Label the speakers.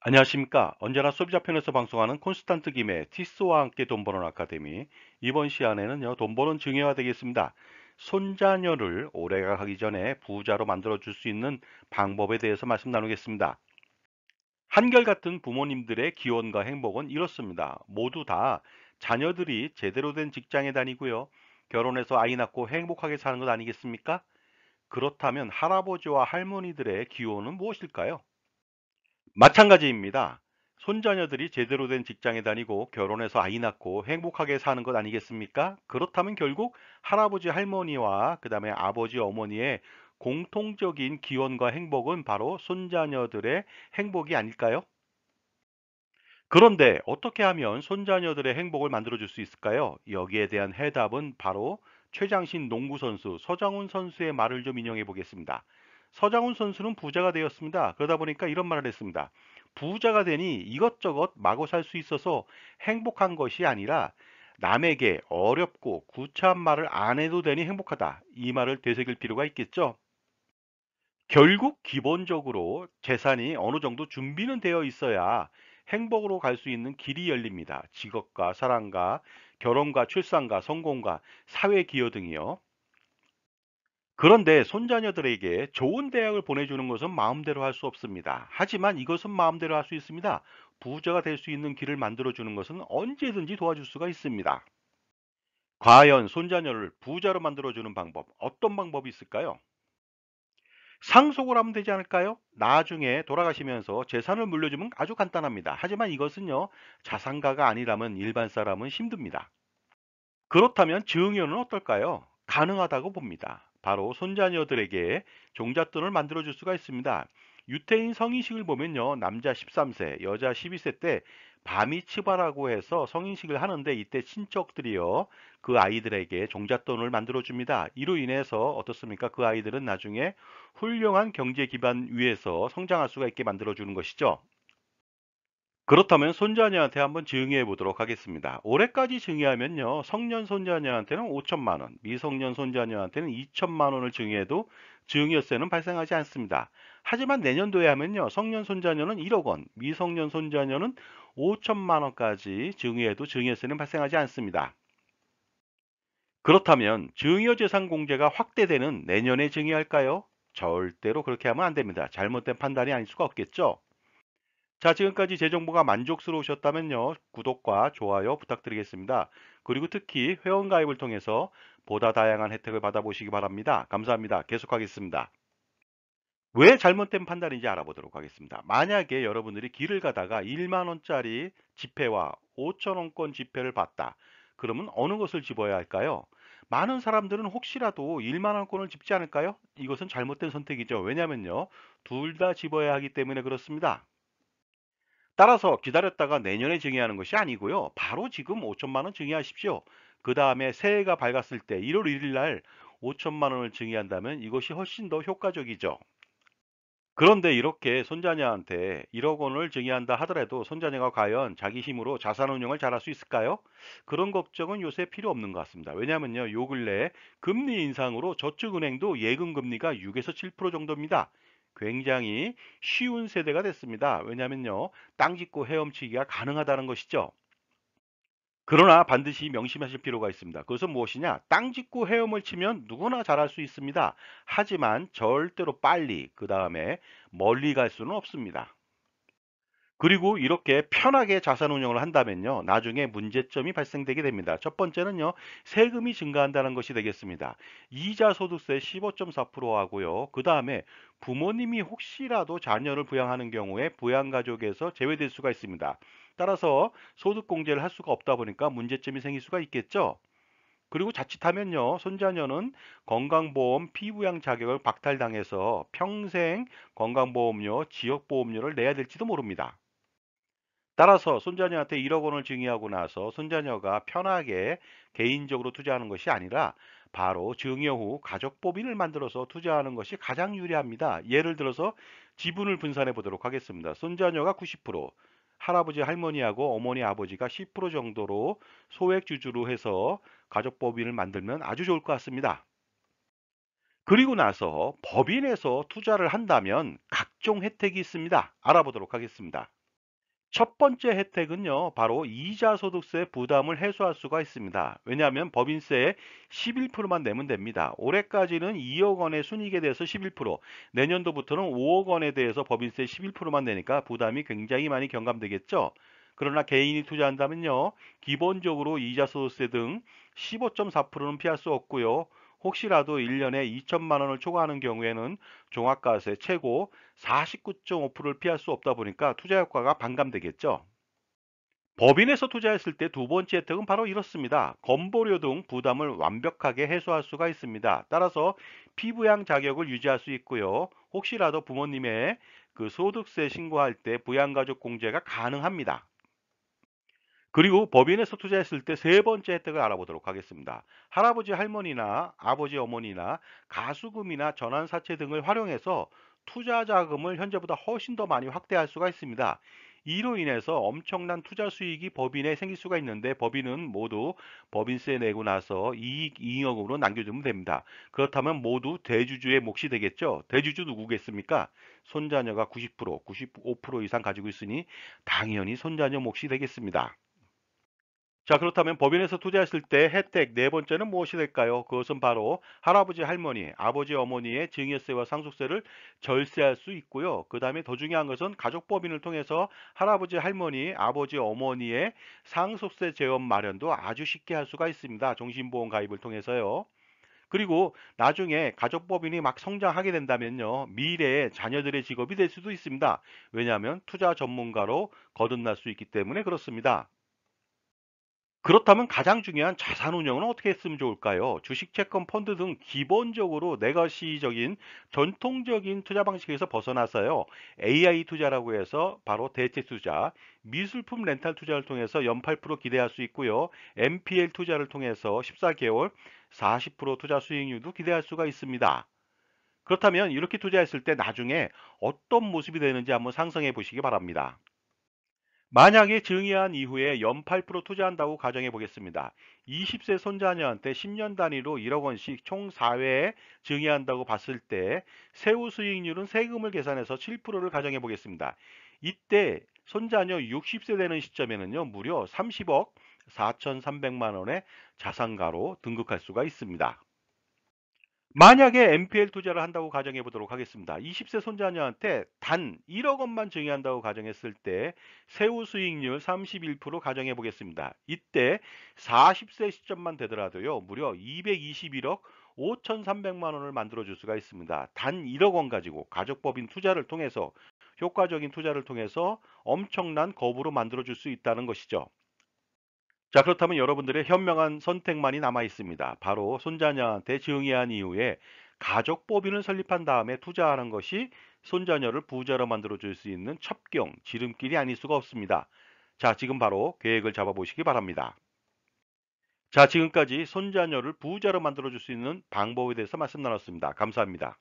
Speaker 1: 안녕하십니까. 언제나 소비자 편에서 방송하는 콘스탄트 김의 티스와 함께 돈 버는 아카데미 이번 시안에는요돈 버는 증여가 되겠습니다. 손자녀를 오래가 가기 전에 부자로 만들어 줄 수 있는 방법에 대해서 말씀 나누겠습니다. 한결같은 부모님들의 기원과 행복은 이렇습니다. 모두 다 자녀들이 제대로 된 직장에 다니고요. 결혼해서 아이 낳고 행복하게 사는 것 아니겠습니까? 그렇다면 할아버지와 할머니들의 기원은 무엇일까요? 마찬가지입니다. 손자녀들이 제대로 된 직장에 다니고 결혼해서 아이 낳고 행복하게 사는 것 아니겠습니까? 그렇다면 결국 할아버지 할머니와 그 다음에 아버지 어머니의 공통적인 기원과 행복은 바로 손자녀들의 행복이 아닐까요? 그런데 어떻게 하면 손자녀들의 행복을 만들어줄 수 있을까요? 여기에 대한 해답은 바로 최장신 농구선수 서정훈 선수의 말을 좀 인용해 보겠습니다. 서장훈 선수는 부자가 되었습니다. 그러다 보니까 이런 말을 했습니다. 부자가 되니 이것저것 마구 살 수 있어서 행복한 것이 아니라 남에게 어렵고 구차한 말을 안 해도 되니 행복하다. 이 말을 되새길 필요가 있겠죠. 결국 기본적으로 재산이 어느 정도 준비는 되어 있어야 행복으로 갈 수 있는 길이 열립니다. 직업과 사랑과 결혼과 출산과 성공과 사회 기여 등이요. 그런데 손자녀들에게 좋은 대학을 보내주는 것은 마음대로 할 수 없습니다. 하지만 이것은 마음대로 할 수 있습니다. 부자가 될 수 있는 길을 만들어주는 것은 언제든지 도와줄 수가 있습니다. 과연 손자녀를 부자로 만들어주는 방법, 어떤 방법이 있을까요? 상속을 하면 되지 않을까요? 나중에 돌아가시면서 재산을 물려주면 아주 간단합니다. 하지만 이것은요, 자산가가 아니라면 일반 사람은 힘듭니다. 그렇다면 증여는 어떨까요? 가능하다고 봅니다. 바로 손자녀들에게 종잣돈을 만들어 줄 수가 있습니다. 유태인 성인식을 보면요. 남자 13세, 여자 12세 때바미치바라고 해서 성인식을 하는데 이때 친척들이요. 그 아이들에게 종잣돈을 만들어 줍니다. 이로 인해서 어떻습니까? 그 아이들은 나중에 훌륭한 경제 기반 위에서 성장할 수가 있게 만들어 주는 것이죠. 그렇다면 손자녀한테 한번 증여해 보도록 하겠습니다. 올해까지 증여하면요. 성년 손자녀한테는 5천만 원, 미성년 손자녀한테는 2천만 원을 증여해도 증여세는 발생하지 않습니다. 하지만 내년도에 하면요. 성년 손자녀는 1억 원, 미성년 손자녀는 5천만 원까지 증여해도 증여세는 발생하지 않습니다. 그렇다면 증여재산 공제가 확대되는 내년에 증여할까요? 절대로 그렇게 하면 안 됩니다. 잘못된 판단이 아닐 수가 없겠죠. 자 지금까지 제 정보가 만족스러우셨다면요 구독과 좋아요 부탁드리겠습니다. 그리고 특히 회원가입을 통해서 보다 다양한 혜택을 받아보시기 바랍니다. 감사합니다. 계속하겠습니다. 왜 잘못된 판단인지 알아보도록 하겠습니다. 만약에 여러분들이 길을 가다가 1만원짜리 지폐와 5천원권 지폐를 봤다. 그러면 어느 것을 집어야 할까요? 많은 사람들은 혹시라도 1만원권을 집지 않을까요? 이것은 잘못된 선택이죠. 왜냐면요. 둘 다 집어야 하기 때문에 그렇습니다. 따라서 기다렸다가 내년에 증여하는 것이 아니고요. 바로 지금 5천만 원 증여하십시오. 그 다음에 새해가 밝았을 때 1월 1일 날 5천만 원을 증여한다면 이것이 훨씬 더 효과적이죠. 그런데 이렇게 손자녀한테 1억 원을 증여한다 하더라도 손자녀가 과연 자기 힘으로 자산 운용을 잘할 수 있을까요? 그런 걱정은 요새 필요 없는 것 같습니다. 왜냐하면요, 요 근래 금리 인상으로 저축은행도 예금 금리가 6에서 7% 정도입니다. 굉장히 쉬운 세대가 됐습니다. 왜냐면요. 땅 짓고 헤엄치기가 가능하다는 것이죠. 그러나 반드시 명심하실 필요가 있습니다. 그것은 무엇이냐? 땅 짓고 헤엄을 치면 누구나 잘할 수 있습니다. 하지만 절대로 빨리, 그 다음에 멀리 갈 수는 없습니다. 그리고 이렇게 편하게 자산 운용을 한다면요. 나중에 문제점이 발생되게 됩니다. 첫 번째는요. 세금이 증가한다는 것이 되겠습니다. 이자 소득세 15.4% 하고요. 그 다음에 부모님이 혹시라도 자녀를 부양하는 경우에 부양가족에서 제외될 수가 있습니다. 따라서 소득공제를 할 수가 없다 보니까 문제점이 생길 수가 있겠죠. 그리고 자칫하면요 손자녀는 건강보험 피부양 자격을 박탈당해서 평생 건강보험료 지역보험료를 내야 될지도 모릅니다. 따라서 손자녀한테 1억 원을 증여하고 나서 손자녀가 편하게 개인적으로 투자하는 것이 아니라 바로 증여 후 가족 법인을 만들어서 투자하는 것이 가장 유리합니다. 예를 들어서 지분을 분산해 보도록 하겠습니다. 손자녀가 90%, 할아버지 할머니하고 어머니 아버지가 10% 정도로 소액 주주로 해서 가족 법인을 만들면 아주 좋을 것 같습니다. 그리고 나서 법인에서 투자를 한다면 각종 혜택이 있습니다. 알아보도록 하겠습니다. 첫 번째 혜택은요, 바로 이자 소득세 부담을 해소할 수가 있습니다. 왜냐하면 법인세의 11%만 내면 됩니다. 올해까지는 2억 원의 순익에 이 대해서 11%, 내년도부터는 5억 원에 대해서 법인세 11%만 내니까 부담이 굉장히 많이 경감되겠죠. 그러나 개인이 투자한다면요, 기본적으로 이자 소득세 등 15.4%는 피할 수 없고요. 혹시라도 1년에 2천만 원을 초과하는 경우에는 종합과세 최고 49.5%를 피할 수 없다 보니까 투자 효과가 반감되겠죠. 법인에서 투자했을 때 두 번째 혜택은 바로 이렇습니다. 건보료 등 부담을 완벽하게 해소할 수가 있습니다. 따라서 피부양 자격을 유지할 수 있고요. 혹시라도 부모님의 그 소득세 신고할 때 부양가족 공제가 가능합니다. 그리고 법인에서 투자했을 때 세 번째 혜택을 알아보도록 하겠습니다. 할아버지 할머니나 아버지 어머니나 가수금이나 전환사채 등을 활용해서 투자 자금을 현재보다 훨씬 더 많이 확대할 수가 있습니다. 이로 인해서 엄청난 투자 수익이 법인에 생길 수가 있는데 법인은 모두 법인세 내고 나서 이익 이익으로 남겨주면 됩니다. 그렇다면 모두 대주주의 몫이 되겠죠. 대주주 누구겠습니까? 손자녀가 90%, 95% 이상 가지고 있으니 당연히 손자녀 몫이 되겠습니다. 자 그렇다면 법인에서 투자했을 때 혜택 네 번째는 무엇이 될까요? 그것은 바로 할아버지 할머니 아버지 어머니의 증여세와 상속세를 절세할 수 있고요. 그 다음에 더 중요한 것은 가족법인을 통해서 할아버지 할머니 아버지 어머니의 상속세 제원 마련도 아주 쉽게 할 수가 있습니다. 정신보험 가입을 통해서요. 그리고 나중에 가족법인이 막 성장하게 된다면요. 미래의 자녀들의 직업이 될 수도 있습니다. 왜냐하면 투자 전문가로 거듭날 수 있기 때문에 그렇습니다. 그렇다면 가장 중요한 자산 운영은 어떻게 했으면 좋을까요? 주식, 채권, 펀드 등 기본적으로 내가시적인 전통적인 투자 방식에서 벗어나서요. AI 투자라고 해서 바로 대체 투자, 미술품 렌탈 투자를 통해서 연 8% 기대할 수 있고요. MPL 투자를 통해서 14개월 40% 투자 수익률도 기대할 수가 있습니다. 그렇다면 이렇게 투자했을 때 나중에 어떤 모습이 되는지 한번 상상해 보시기 바랍니다. 만약에 증여한 이후에 연 8% 투자한다고 가정해 보겠습니다. 20세 손자녀한테 10년 단위로 1억 원씩 총 4회 증여한다고 봤을 때 세후 수익률은 세금을 계산해서 7%를 가정해 보겠습니다. 이때 손자녀 60세 되는 시점에는요. 무려 30억 4,300만 원의 자산가로 등극할 수가 있습니다. 만약에 m p l 투자를 한다고 가정해 보도록 하겠습니다. 20세 손자녀한테 단 1억 원만 증여한다고 가정했을 때 세후 수익률 31% 가정해 보겠습니다. 이때 40세 시점만 되더라도요. 무려 221억 5,300만 원을 만들어 줄 수가 있습니다. 단 1억 원 가지고 가족법인 투자를 통해서 효과적인 투자를 통해서 엄청난 거부로 만들어 줄 수 있다는 것이죠. 자, 그렇다면 여러분들의 현명한 선택만이 남아 있습니다. 바로 손자녀한테 증여한 이후에 가족 법인을 설립한 다음에 투자하는 것이 손자녀를 부자로 만들어 줄수 있는 첩경, 지름길이 아닐 수가 없습니다. 자, 지금 바로 계획을 잡아 보시기 바랍니다. 자, 지금까지 손자녀를 부자로 만들어 줄수 있는 방법에 대해서 말씀 나눴습니다. 감사합니다.